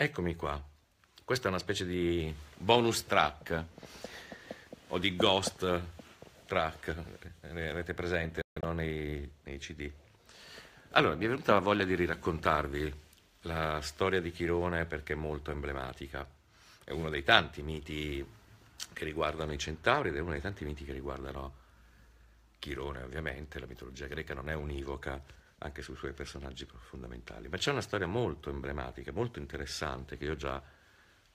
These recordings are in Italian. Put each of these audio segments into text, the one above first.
Eccomi qua. Questa è una specie di bonus track o di ghost track, avete presente no? nei, nei CD. Allora, mi è venuta la voglia di riraccontarvi la storia di Chirone perché è molto emblematica. È uno dei tanti miti che riguardano i centauri ed è uno dei tanti miti che riguardano Chirone, ovviamente. La mitologia greca non è univoca anche sui suoi personaggi fondamentali. Ma c'è una storia molto emblematica, molto interessante, che io già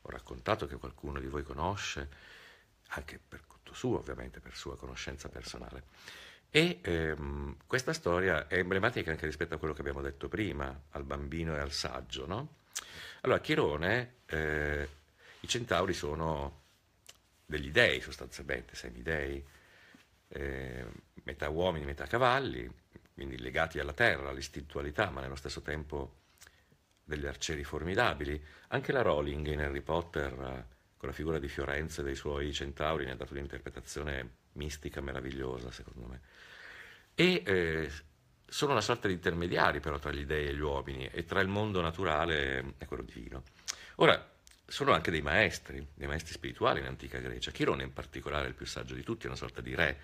ho raccontato, che qualcuno di voi conosce, anche per conto suo, ovviamente, per sua conoscenza personale. E ehm, questa storia è emblematica anche rispetto a quello che abbiamo detto prima, al bambino e al saggio, no? Allora, Chirone, eh, i centauri sono degli dei sostanzialmente, semidei, eh, metà uomini, metà cavalli, quindi legati alla terra, all'istintualità, ma nello stesso tempo degli arcieri formidabili. Anche la Rowling in Harry Potter, eh, con la figura di Fiorenza e dei suoi centauri, ne ha dato un'interpretazione mistica meravigliosa, secondo me. E eh, sono una sorta di intermediari però tra gli dei e gli uomini e tra il mondo naturale e quello divino. Ora, sono anche dei maestri, dei maestri spirituali in antica Grecia. Chirone in particolare è il più saggio di tutti, è una sorta di re,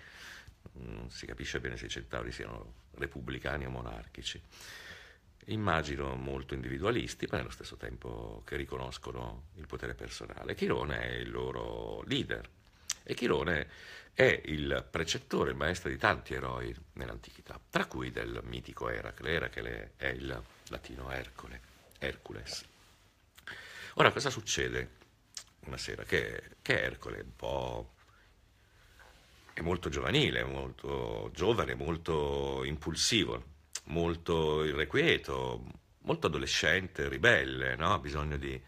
non mm, si capisce bene se i centauri siano repubblicani o monarchici. Immagino molto individualisti, ma nello stesso tempo che riconoscono il potere personale. Chirone è il loro leader e Chirone è il precettore, il maestro di tanti eroi nell'antichità, tra cui del mitico Eracle. Eracle è il latino Ercole, Hercules. Ora cosa succede una sera? Che, che Ercole è un po' è molto giovanile, molto giovane, molto impulsivo, molto irrequieto, molto adolescente, ribelle, no? ha bisogno di,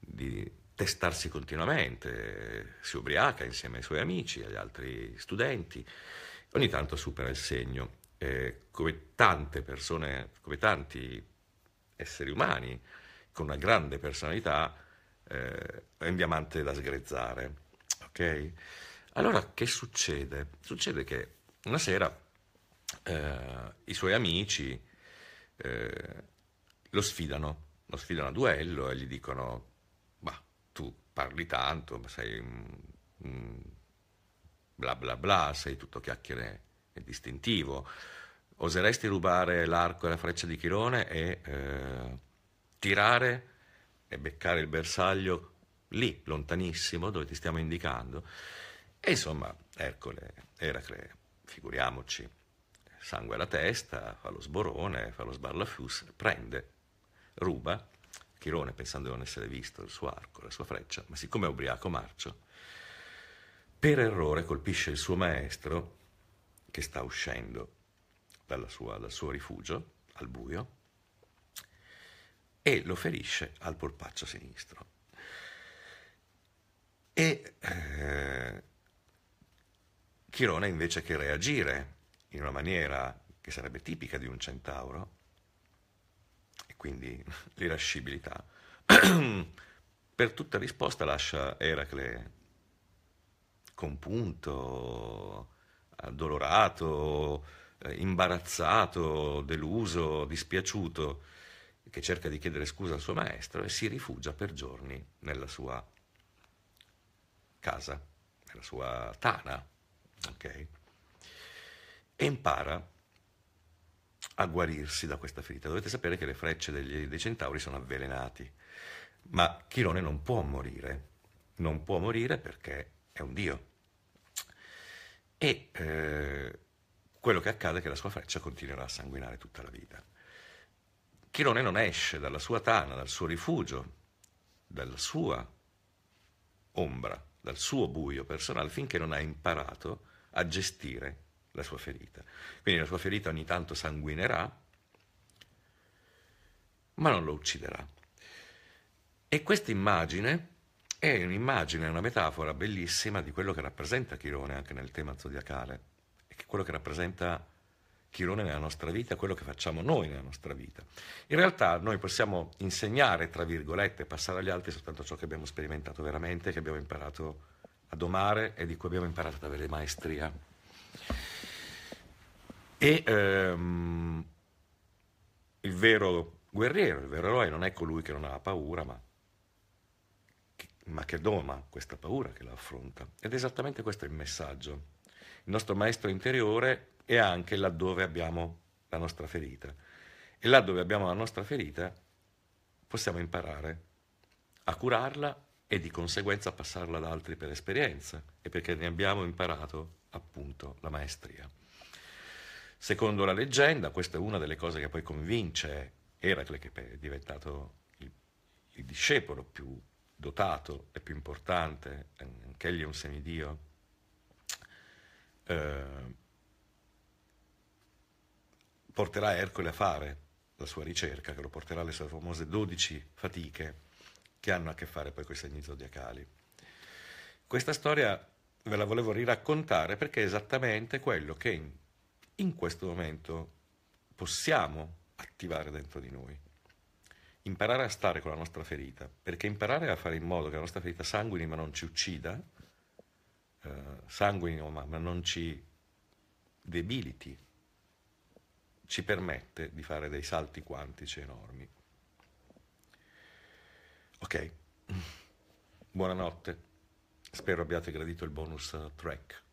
di testarsi continuamente, si ubriaca insieme ai suoi amici, agli altri studenti, ogni tanto supera il segno. Eh, come tante persone, come tanti esseri umani, con una grande personalità, eh, è un diamante da sgrezzare. Ok? Allora che succede? Succede che una sera eh, i suoi amici eh, lo sfidano, lo sfidano a duello e gli dicono, ma tu parli tanto, sei mm, bla bla bla, sei tutto chiacchiere e distintivo, oseresti rubare l'arco e la freccia di Chirone e eh, tirare e beccare il bersaglio lì, lontanissimo, dove ti stiamo indicando. E insomma, Ercole, Eracle, figuriamoci, sangue alla testa, fa lo sborone, fa lo sbarlafus, prende, ruba, Chirone pensando di non essere visto, il suo arco, la sua freccia, ma siccome è ubriaco marcio, per errore colpisce il suo maestro che sta uscendo sua, dal suo rifugio al buio e lo ferisce al polpaccio sinistro. E eh, Chirone invece che reagire in una maniera che sarebbe tipica di un centauro, e quindi l'irascibilità, per tutta risposta lascia Eracle compunto, addolorato, eh, imbarazzato, deluso, dispiaciuto che cerca di chiedere scusa al suo maestro e si rifugia per giorni nella sua casa, nella sua tana, okay? e impara a guarirsi da questa ferita. Dovete sapere che le frecce degli, dei centauri sono avvelenati, ma Chirone non può morire, non può morire perché è un dio. E eh, quello che accade è che la sua freccia continuerà a sanguinare tutta la vita. Chirone non esce dalla sua tana, dal suo rifugio, dalla sua ombra, dal suo buio personale, finché non ha imparato a gestire la sua ferita. Quindi la sua ferita ogni tanto sanguinerà, ma non lo ucciderà. E questa immagine è un'immagine, una metafora bellissima di quello che rappresenta Chirone anche nel tema zodiacale, e quello che rappresenta filone nella nostra vita, quello che facciamo noi nella nostra vita. In realtà noi possiamo insegnare, tra virgolette, passare agli altri soltanto ciò che abbiamo sperimentato veramente, che abbiamo imparato a domare e di cui abbiamo imparato ad avere maestria. E ehm, il vero guerriero, il vero eroe non è colui che non ha paura, ma che, ma che doma questa paura, che la affronta. Ed è esattamente questo il messaggio. Il nostro maestro interiore e anche laddove abbiamo la nostra ferita. E laddove abbiamo la nostra ferita possiamo imparare a curarla e di conseguenza a passarla ad altri per esperienza e perché ne abbiamo imparato appunto la maestria. Secondo la leggenda, questa è una delle cose che poi convince Eracle, che è diventato il, il discepolo più dotato e più importante, anch'egli è un semidio, eh, porterà Ercole a fare la sua ricerca, che lo porterà alle sue famose 12 fatiche che hanno a che fare poi con i segni zodiacali. Questa storia ve la volevo riraccontare perché è esattamente quello che in, in questo momento possiamo attivare dentro di noi. Imparare a stare con la nostra ferita, perché imparare a fare in modo che la nostra ferita sanguini ma non ci uccida, eh, sanguini ma, ma non ci debiliti, ci permette di fare dei salti quantici enormi. Ok, buonanotte, spero abbiate gradito il bonus track.